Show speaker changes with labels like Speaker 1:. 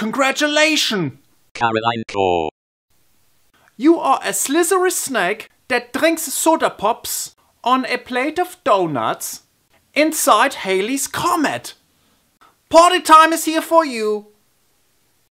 Speaker 1: Congratulations! Caroline Claw. You are a slithery snake that drinks soda pops on a plate of donuts inside Haley's Comet. Party time is here for you!